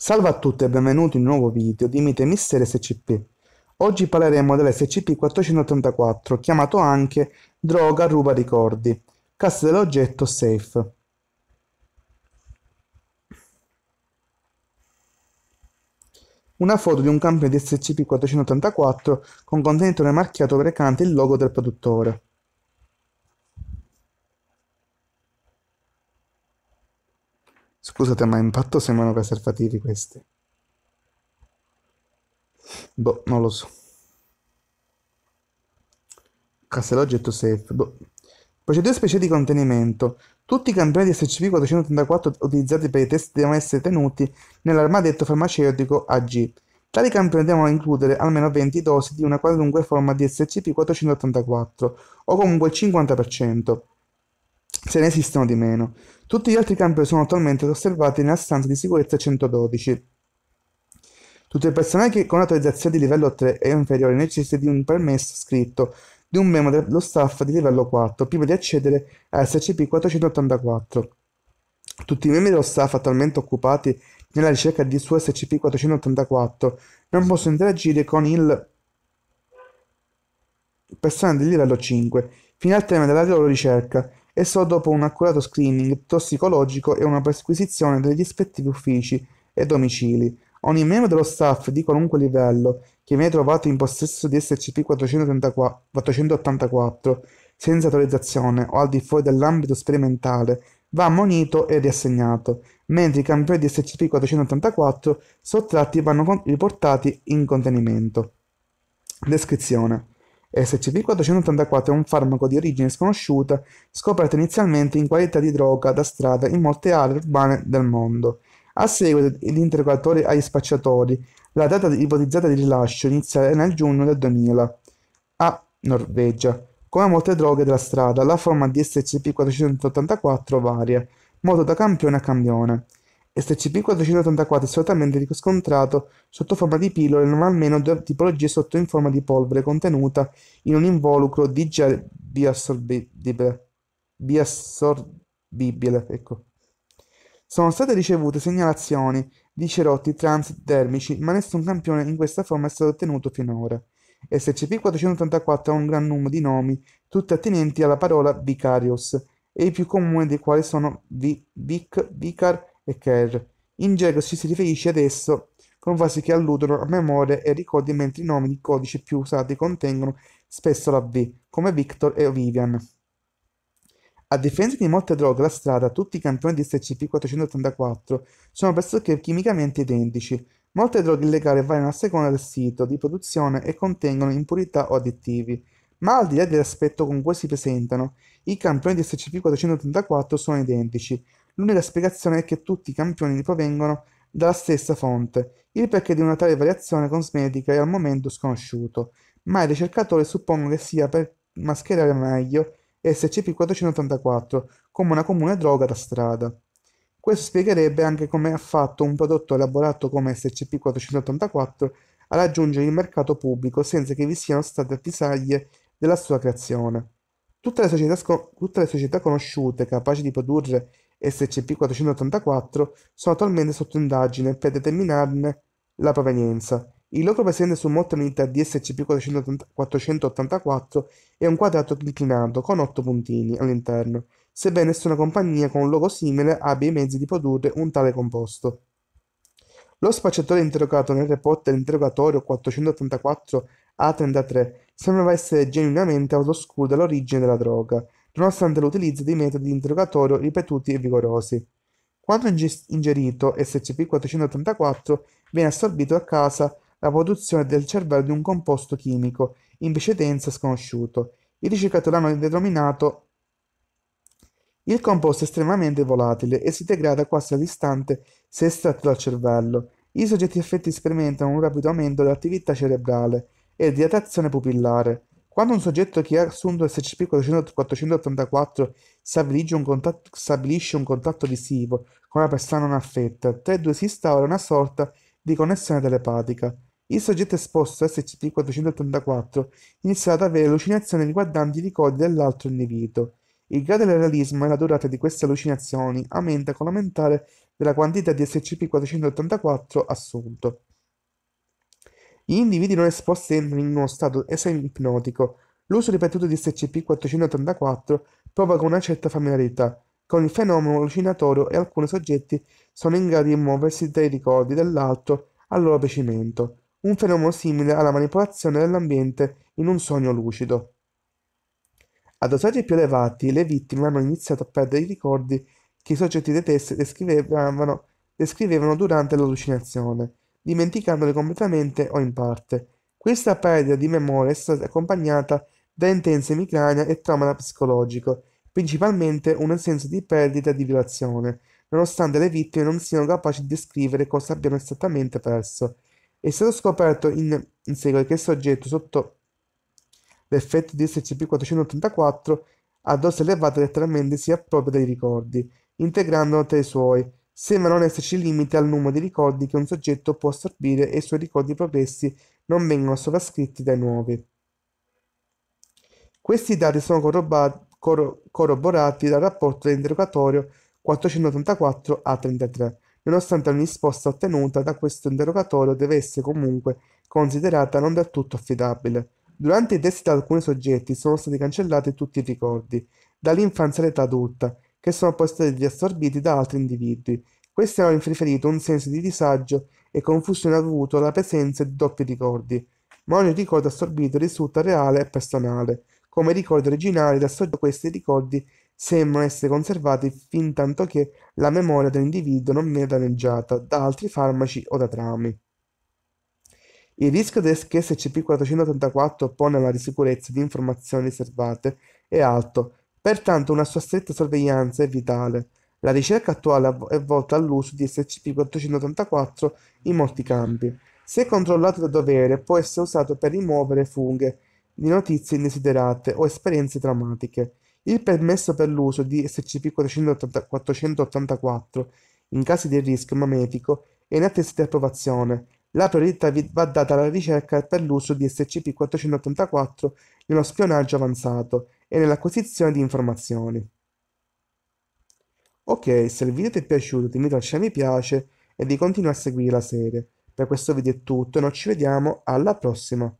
Salve a tutti e benvenuti in un nuovo video di Mite Mister SCP. Oggi parleremo dell'SCP-484, chiamato anche Droga Ruba Ricordi, cassa dell'oggetto Safe. Una foto di un campione di SCP-484 con contenitore marchiato recante il logo del produttore. Scusate, ma a impatto sembrano preservativi questi. Boh, non lo so. Cassella oggetto safe. Boh. Poi c'è due specie di contenimento. Tutti i campioni di SCP-434 utilizzati per i test devono essere tenuti nell'armadetto farmaceutico AG. Tali campioni devono includere almeno 20 dosi di una qualunque forma di SCP-484, o comunque il 50% se ne esistono di meno. Tutti gli altri campi sono attualmente osservati nella stanza di sicurezza 112. Tutto il personale che con autorizzazione di livello 3 e inferiore necessita di un permesso scritto di un membro dello staff di livello 4 prima di accedere a SCP-484. Tutti i membri dello staff attualmente occupati nella ricerca di su SCP-484 non possono interagire con il personale di livello 5 fino al termine della loro ricerca e solo dopo un accurato screening tossicologico e una perquisizione degli rispettivi uffici e domicili. Ogni membro dello staff di qualunque livello che viene trovato in possesso di SCP-484 senza autorizzazione o al di fuori dell'ambito sperimentale va ammonito e riassegnato, mentre i campioni di SCP-484 sottratti vanno riportati in contenimento. Descrizione SCP-484 è un farmaco di origine sconosciuta, scoperto inizialmente in qualità di droga da strada in molte aree urbane del mondo. A seguito di interrogatori agli spacciatori, la data ipotizzata di rilascio iniziale è nel giugno del 2000. A Norvegia. Come molte droghe della strada, la forma di SCP-484 varia, molto da campione a campione. SCP-484 è solitamente riscontrato sotto forma di pillole non almeno due tipologie sotto in forma di polvere contenuta in un involucro di gel biassorbibile. biassorbibile ecco. Sono state ricevute segnalazioni di cerotti transdermici, ma nessun campione in questa forma è stato ottenuto finora. SCP-484 ha un gran numero di nomi, tutti attinenti alla parola Vicarius, e i più comuni dei quali sono Vic, Vicar, e Kerr. In gergo ci si riferisce ad esso con frasi che alludono a memoria e ricordi mentre i nomi di codice più usati contengono spesso la V, come Victor e Vivian. A differenza di molte droghe la strada, tutti i campioni di SCP-484 sono pressoché chimicamente identici. Molte droghe illegali variano a seconda del sito di produzione e contengono impurità o additivi. Ma al di là dell'aspetto con cui si presentano, i campioni di SCP-484 sono identici, L'unica spiegazione è che tutti i campioni provengono dalla stessa fonte. Il perché di una tale variazione cosmetica è al momento sconosciuto, ma i ricercatori suppongono che sia per mascherare meglio SCP-484 come una comune droga da strada. Questo spiegherebbe anche come ha fatto un prodotto elaborato come SCP-484 a raggiungere il mercato pubblico senza che vi siano state avvisaglie della sua creazione. Tutte le, società, tutte le società conosciute capaci di produrre SCP-484 sono attualmente sotto indagine per determinarne la provenienza. Il logo presente su molte unità di SCP-484 è un quadrato inclinato con 8 puntini all'interno, sebbene nessuna compagnia con un logo simile abbia i mezzi di produrre un tale composto. Lo spacciatore interrogato nel report dell'interrogatorio 484 A33 sembrava essere genuinamente all'oscuro dell'origine della droga, nonostante l'utilizzo di metodi di interrogatorio ripetuti e vigorosi. Quando ingerito SCP-484 viene assorbito a casa la produzione del cervello di un composto chimico, in precedenza sconosciuto. I ricercatori hanno denominato il composto è estremamente volatile e si degrada quasi all'istante se estratto dal cervello. I soggetti affetti sperimentano un rapido aumento dell'attività cerebrale e di dilatazione pupillare. Quando un soggetto che ha assunto SCP 484 stabilisce un, contatto, stabilisce un contatto visivo con una persona non affetta, tra i due si instaura una sorta di connessione telepatica. Il soggetto esposto a SCP-484 inizia ad avere allucinazioni riguardanti i ricordi dell'altro individuo. Il grado del realismo e la durata di queste allucinazioni aumenta con l'aumentare della quantità di SCP-484 assunto. Gli individui non esposti entrano in uno stato semi-ipnotico. L'uso ripetuto di SCP-484 provoca una certa familiarità con il fenomeno allucinatorio e alcuni soggetti sono in grado di muoversi dai ricordi dell'altro al loro piacimento, un fenomeno simile alla manipolazione dell'ambiente in un sogno lucido. A dosaggi più elevati le vittime hanno iniziato a perdere i ricordi che i soggetti dei test descrivevano, descrivevano durante l'allucinazione dimenticandole completamente o in parte. Questa perdita di memoria è stata accompagnata da intensa emicrania e trauma psicologico, principalmente un senso di perdita e di violazione, nonostante le vittime non siano capaci di descrivere cosa abbiano esattamente perso. È stato scoperto in, in seguito che il soggetto sotto l'effetto di SCP-484 a dose elevate letteralmente si appropria dei ricordi, integrando tra i suoi, sembra non esserci limite al numero di ricordi che un soggetto può assorbire e i suoi ricordi progressi non vengono sovrascritti dai nuovi. Questi dati sono corro- corroborati dal rapporto dell'interrogatorio 484 a 33, nonostante ogni risposta ottenuta da questo interrogatorio deve essere comunque considerata non del tutto affidabile. Durante i test da alcuni soggetti sono stati cancellati tutti i ricordi, dall'infanzia all'età adulta, che sono poi stati assorbiti da altri individui. Questi hanno inferito un senso di disagio e confusione dovuto alla presenza di doppi ricordi, ma ogni ricordo assorbito risulta reale e personale. Come ricordi originali da sotto questi ricordi sembrano essere conservati fin tanto che la memoria dell'individuo non viene danneggiata da altri farmaci o da traumi. Il rischio che SCP-484 pone alla risicurezza di informazioni riservate è alto, Pertanto una sua stretta sorveglianza è vitale. La ricerca attuale è volta all'uso di SCP-484 in molti campi. Se controllato da dovere, può essere usato per rimuovere funghe di notizie indesiderate o esperienze traumatiche. Il permesso per l'uso di SCP-484 in caso di rischio mametico è in attesa di approvazione. La priorità va data alla ricerca per l'uso di SCP-484 nello spionaggio avanzato e nell'acquisizione di informazioni. Ok, se il video ti è piaciuto ti invito a lasciare mi piace e di continuare a seguire la serie. Per questo video è tutto e noi ci vediamo alla prossima!